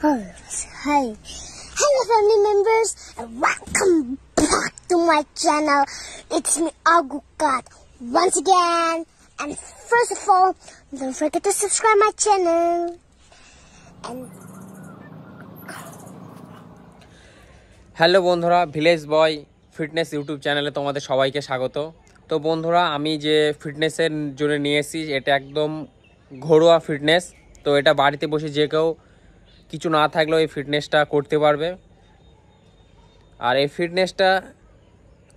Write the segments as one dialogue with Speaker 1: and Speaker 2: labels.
Speaker 1: Hi. Hello family members and welcome back to my channel. It's me Agukat once again. And first of all, don't forget to subscribe my channel. And Hello, Bondhura, Village Boy, Fitness YouTube channel. I'm going to তো বন্ধুরা আমি যে ফিটনেসের জন্য নিয়ে এসেছি এটা একদম ঘরোয়া ফিটনেস তো এটা বাড়িতে বসে যে কেউ কিছু না থাকলেও এই ফিটনেসটা করতে পারবে আর এই ফিটনেসটা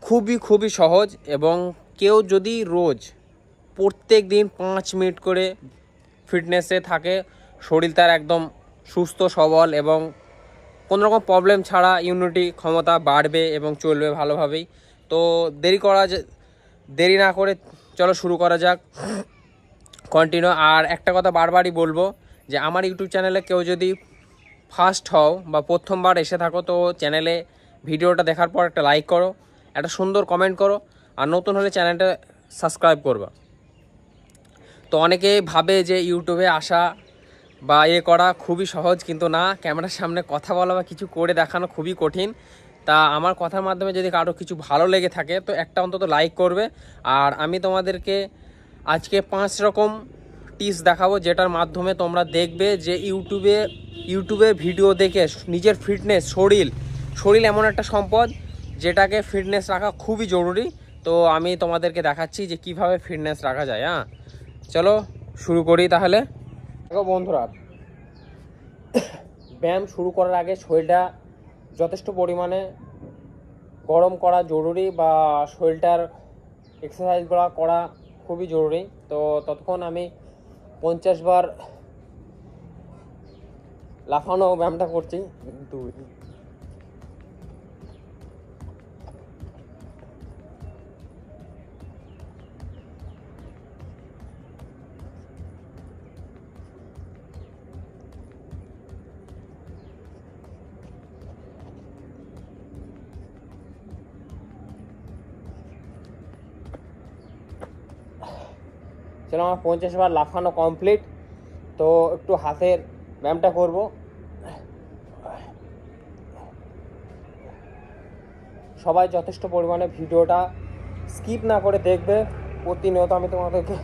Speaker 1: খুবই খুবই সহজ এবং কেউ যদি রোজ প্রত্যেক দিন পাঁচ মিনিট করে ফিটনেসে থাকে শরীর তার একদম সুস্থ সবল এবং কোনো রকম প্রবলেম ছাড়া ইউনিটি ক্ষমতা বাড়বে এবং চলবে ভালোভাবেই তো দেরি করা দেরি না করে চলো শুরু করা যাক কন্টিনিউ আর একটা কথা বারবারই বলবো যে আমার ইউটিউব চ্যানেলে কেউ যদি ফার্স্ট হও বা প্রথমবার এসে থাকো তো চ্যানেলে ভিডিওটা দেখার পর একটা লাইক করো একটা সুন্দর কমেন্ট করো আর নতুন হলে চ্যানেলটা সাবস্ক্রাইব করবা তো অনেকে ভাবে যে ইউটিউবে আসা বা এ করা খুবই সহজ কিন্তু না ক্যামেরার সামনে কথা বলা বা কিছু করে দেখানো খুবই কঠিন তা আমার কথার মাধ্যমে যদি কারো কিছু ভালো লেগে থাকে তো একটা অন্তত লাইক করবে আর আমি তোমাদেরকে আজকে পাঁচ রকম টিপস দেখাবো যেটার মাধ্যমে তোমরা দেখবে যে ইউটিউবে ইউটিউবে ভিডিও দেখে নিজের ফিটনেস শরীর শরীর এমন একটা সম্পদ যেটাকে ফিটনেস রাখা খুবই জরুরি তো আমি তোমাদেরকে দেখাচ্ছি যে কিভাবে ফিটনেস রাখা যায় হ্যাঁ চলো শুরু করি তাহলে দেখো বন্ধুরা ব্যায়াম শুরু করার আগে শরীরটা যথেষ্ট পরিমাণে গরম করা জরুরি বা শরীরটার এক্সারসাইজ করা খুবই জরুরি তো ততক্ষণ আমি পঞ্চাশ বার লাফানো ব্যায়ামটা করছি দুই আমার পঞ্চাশ বার লাফানো কমপ্লিট তো একটু হাতের ব্যায়ামটা করব সবাই যথেষ্ট পরিমাণে ভিডিওটা স্কিপ না করে দেখবে প্রতিনিয়ত আমি তোমাদেরকে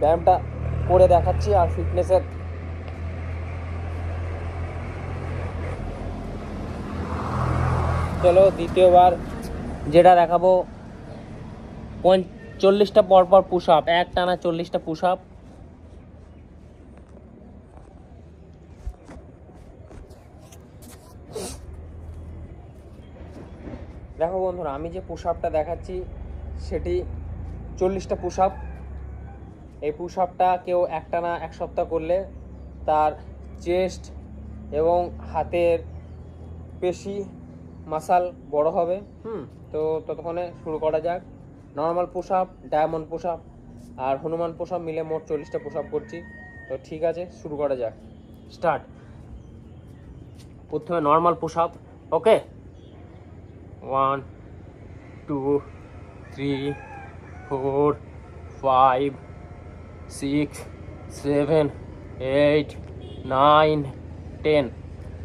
Speaker 1: ব্যায়ামটা করে দেখাচ্ছি আর ফিটনেসের চলো দ্বিতীয়বার যেটা দেখাবো পঞ্চ চল্লিশটা পরপর পুশ আপ এক টানা চল্লিশটা পুশ আপ দেখো বন্ধুরা আমি যে পুশ আপটা দেখাচ্ছি সেটি চল্লিশটা পুশ আপ এই পুশ আপটা কেউ একটানা এক সপ্তাহ করলে তার চেস্ট এবং হাতের পেশি মাসাল বড় হবে হুম তো ততক্ষণে শুরু করা যাক নর্মাল পুশ ডায়মন্ড পুশ আর হনুমান পুশ মিলে মোট চল্লিশটা পুশ আপ করছি তো ঠিক আছে শুরু করা যাক স্টার্ট প্রথমে normal push okay one two three four five six seven eight nine ten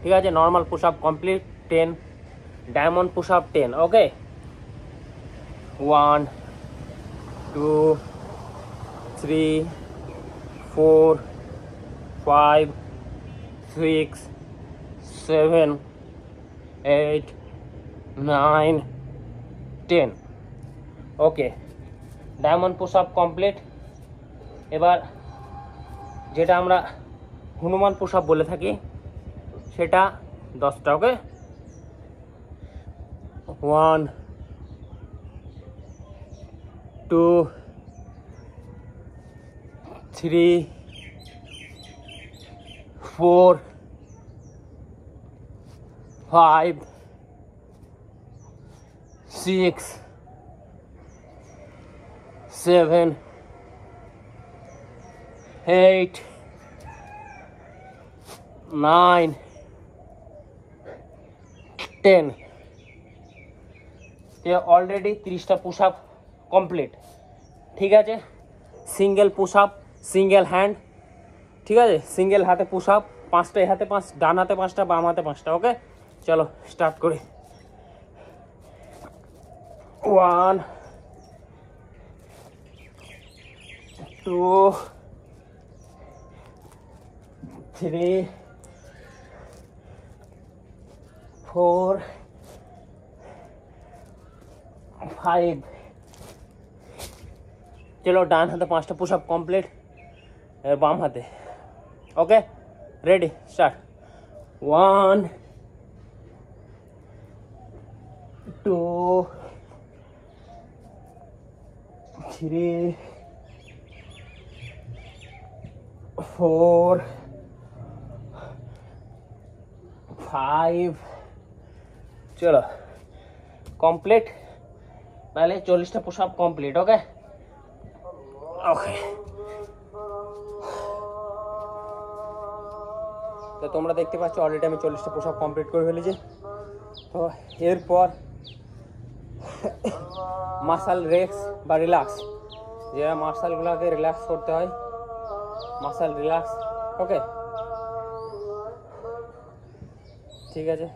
Speaker 1: ঠিক আছে normal push complete ten diamond push ten okay one two three four five six seven eight nine ten okay diamond push up complete এবার যেটা আমরা Hanuman push up বলে থাকি সেটা দশটা okay one two three four five six seven eight nine ten ये already त्रिसटा pushup complete ঠিক আছে single push up single hand ঠিক আছে সিঙ্গেল হাতে পুশ আপ পাঁচটা হাতে পাঁচ ডান হাতে পাঁচটা বাম হাতে পাঁচটা ওকে চলো স্টার্ট করি one two three four five चलो डान हाथ पाँच पुशअप कम्प्लीट बाम हाथ okay ready start one two three four five चलो कम्प्लीट पहले चल्लिस pushup complete okay okay? Okay তো তোমরা দেখতে পাচ্ছ অলরেডি আমি চল্লিশটা পোশাক কমপ্লিট করে ফেলেছি তো এরপর মাসাল রেক্স বা রিল্যাক্স যে মার্শালগুলোকে রিল্যাক্স করতে হয় মার্শাল রিল্যাক্স ওকে ঠিক আছে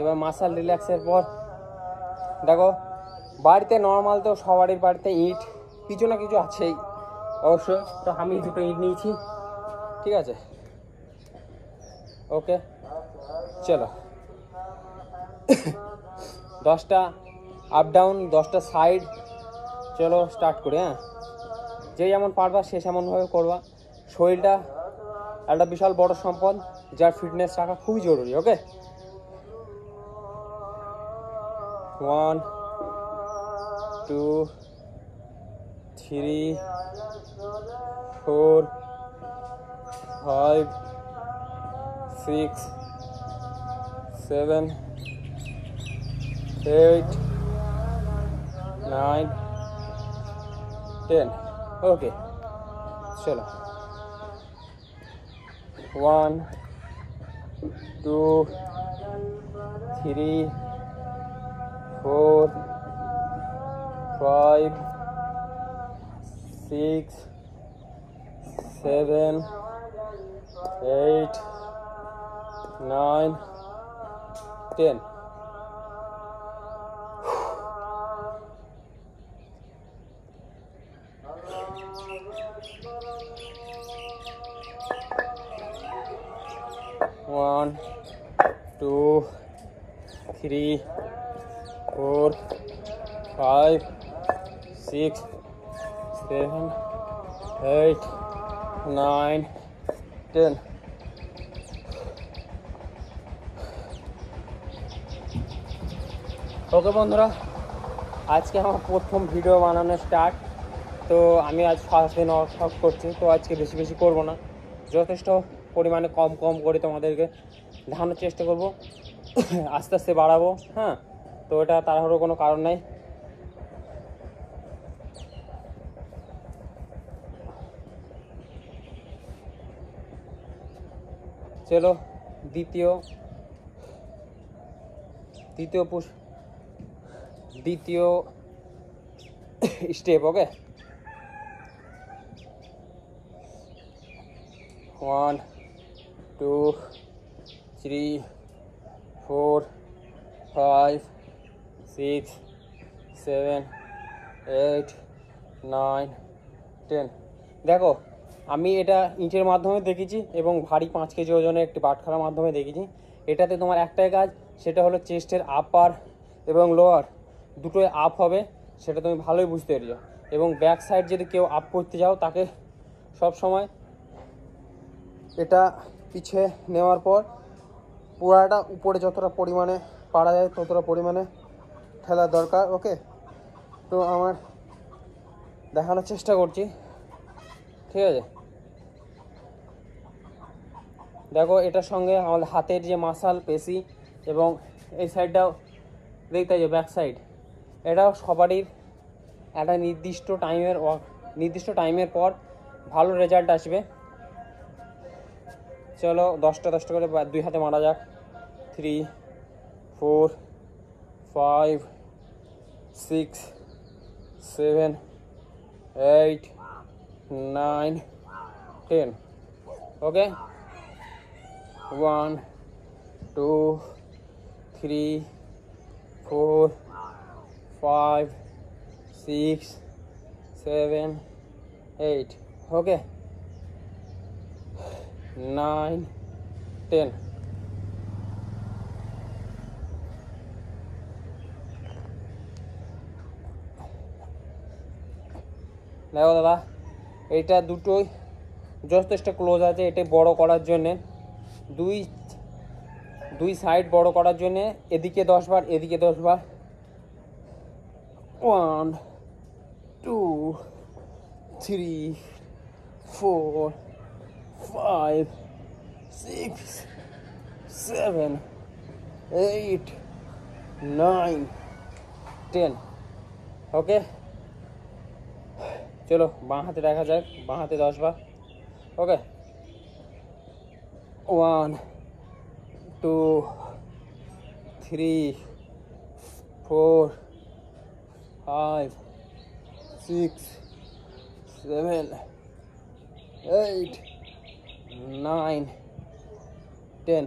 Speaker 1: এবার মাসাল রিল্যাক্সের পর দেখো বাড়িতে নর্মাল তো সবারই বাড়িতে ইট কিছু না কিছু আছেই অবশ্যই তো আমি দুটো ইট নিয়েছি ঠিক আছে ওকে চলো দশটা আপ ডাউন দশটা সাইড চলো স্টার্ট করি হ্যাঁ যে যেমন পারবা সে সেমনভাবে করবা শরীরটা একটা বিশাল বড় সম্পদ যার ফিটনেস রাখা খুবই জরুরি ওকে one two three four five six seven eight nine ten okay chalo one two three four, five, six, seven, eight, nine, ten. One, two, three, four, five, six, seven, eight, nine, ten. ওকে বন্ধুরা আজকে আমার প্রথম video বানানো start তো আমি আজ first দিন সব করছি তো আজকে বেশি বেশি করব না যথেষ্ট পরিমাণে কম কম করে তোমাদেরকে ধানোর চেষ্টা করব আস্তে আস্তে বাড়াবো হ্যাঁ তো এটা তাড়াহুড়ো কোনো কারণ নাই চলো দ্বিতীয় দ্বিতীয় পুষ দ্বিতীয় step okay one two three four five six seven eight nine ten দেখো আমি এটা ইঞ্চের মাধ্যমে দেখেছি এবং ভারী পাঁচ কেজি ওজনের একটি বাটখারার মাধ্যমে দেখেছি এটাতে তোমার একটাই কাজ সেটা হলো চেস্টের আপার এবং লোয়ার দুটোই আপ হবে সেটা তুমি ভালোই বুঝতে পেরেছ এবং ব্যাক সাইড যদি কেউ আপ করতে যাও তাকে সব সময় এটা পিছিয়ে নেওয়ার পর পুরাটা উপরে যতটা পরিমাণে পারা যায় ততটা পরিমাণে খেলা দরকার ওকে তো আমার দেখানোর চেষ্টা করছি ঠিক আছে দেখো এটার সঙ্গে আমাদের হাতের যে মাসাল পেশি এবং এই সাইডটাও দেখতে যে ব্যাক সাইড এটাও সবারই একটা নির্দিষ্ট টাইমের নির্দিষ্ট টাইমের পর ভালো রেজাল্ট আসবে চলো দশটা দশটা করে দুই হাতে মারা যাক three four five, six, seven, eight, nine, ten. Okay. One, two, three, four, five, six, seven, eight. Okay. Nine, ten. দেখো দাদা এটা দুটোই যথেষ্ট ক্লোজ আছে এটা বড় করার জন্যে দুই দুই সাইড বড় করার জন্যে এদিকে দশ বার এদিকে দশ বার one two three four five six seven eight nine ten okay চলো বাঁ হাতে দেখা যাক বাঁ হাতে দশ বার okay one two three four five six seven eight nine ten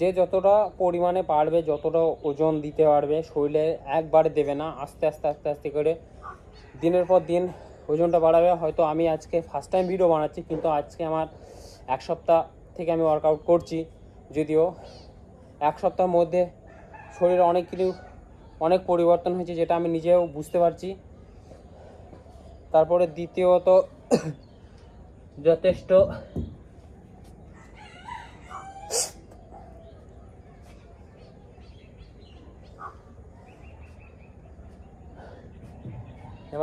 Speaker 1: যে যতটা পরিমাণে পারবে যতটা ওজন দিতে পারবে শরীরে একবারে দেবে না আস্তে আস্তে আস্তে আস্তে করে দিনের পর দিন ওজনটা বাড়াবে হয়তো আমি আজকে ফার্স্ট টাইম ভিডিও বানাচ্ছি কিন্তু আজকে আমার এক সপ্তাহ থেকে আমি ওয়ার্কআউট করছি যদিও এক সপ্তাহের মধ্যে শরীরে অনেক কিছু অনেক পরিবর্তন হয়েছে যেটা আমি নিজেও বুঝতে পারছি তারপরে দ্বিতীয়ত যথেষ্ট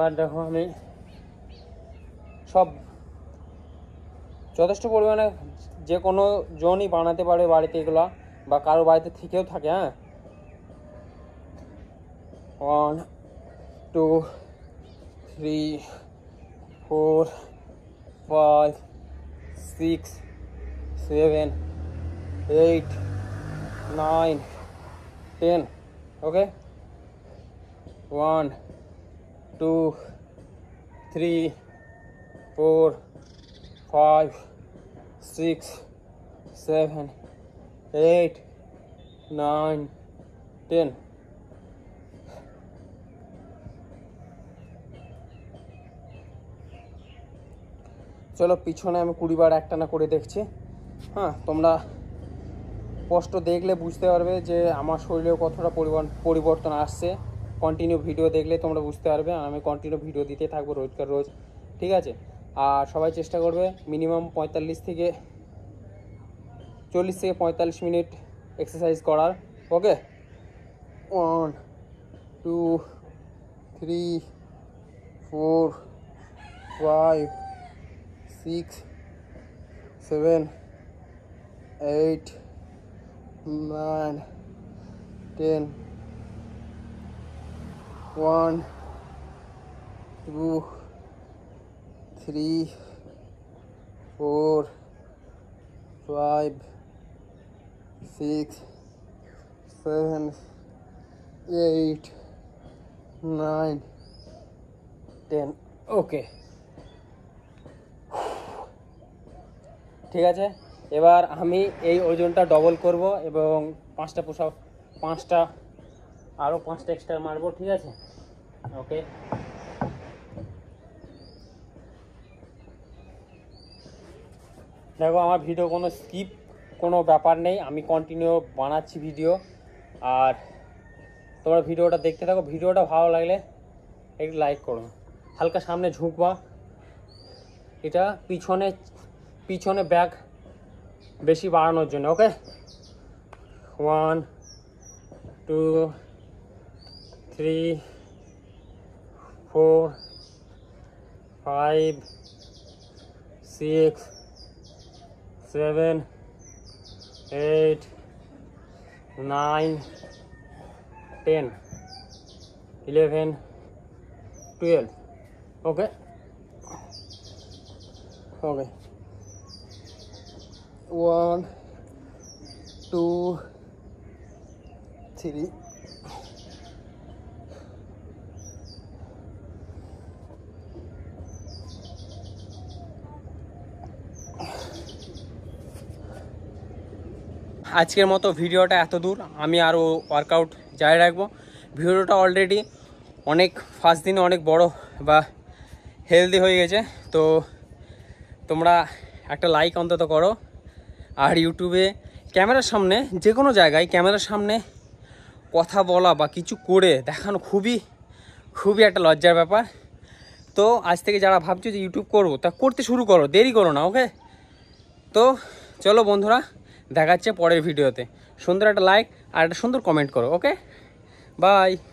Speaker 1: আবার দেখো আমি সব যথেষ্ট পরিমাণে যে কোনো জনই বানাতে পারে বাড়িতে এগুলা বা কারো বাড়িতে থেকেও থাকে হ্যাঁ one two three four five six seven eight nine ten okay one two, three, four, five, six, seven, eight, nine, ten. চলো পিছনে আমি কুড়ি বার একটানা করে দেখছি হ্যাঁ তোমরা স্পষ্ট দেখলে বুঝতে পারবে যে আমার শরীরেও কতটা পরিবর্তন আসছে কন্টিনিউ ভিডিও দেখলে তোমরা বুঝতে পারবে আমি কন্টিনিউ ভিডিও দিতে থাকবো রোজকার রোজ ঠিক আছে আর সবাই চেষ্টা করবে মিনিমাম পঁয়তাল্লিশ থেকে চল্লিশ থেকে পঁয়তাল্লিশ মিনিট এক্সারসাইজ করার okay one two three four five six seven eight nine ten one two three four five six seven eight nine ten okay ঠিক আছে এবার আমি এই ওজনটা ডবল করব এবং পাঁচটা পোশাক পাঁচটা আরও পাঁচটা এক্সট্রা মারবো ঠিক আছে ওকে দেখো আমার ভিডিও কোনো স্কিপ কোনো ব্যাপার নেই আমি কন্টিনিউ বানাচ্ছি ভিডিও আর তোমরা ভিডিওটা দেখতে থাকো ভিডিওটা ভালো লাগলে একটু লাইক করো হালকা সামনে ঝুঁকবা এটা পিছনে পিছনে ব্যাগ বেশি বাড়ানোর জন্য okay one two three, four, five, six, seven, eight, nine, ten, eleven, twelve. Okay. Okay. One, two, three. আজকের মতো ভিডিওটা এত দূর আমি আরও ওয়ার্কআউট জারি রাখবো ভিডিওটা অলরেডি অনেক ফার্স্ট দিনে অনেক বড় বা হেলদি হয়ে গেছে তো তোমরা একটা লাইক অন্তত করো আর ইউটিউবে ক্যামেরার সামনে যে কোনো জায়গায় ক্যামেরার সামনে কথা বলা বা কিছু করে দেখানো খুবই খুবই একটা লজ্জার ব্যাপার তো আজ থেকে যারা ভাবছো যে ইউটিউব করবো তা করতে শুরু করো দেরি করো না ওকে তো চলো বন্ধুরা দেখাচ্ছে পরের ভিডিওতে সুন্দর একটা লাইক আর একটা সুন্দর কমেন্ট করো ওকে বাই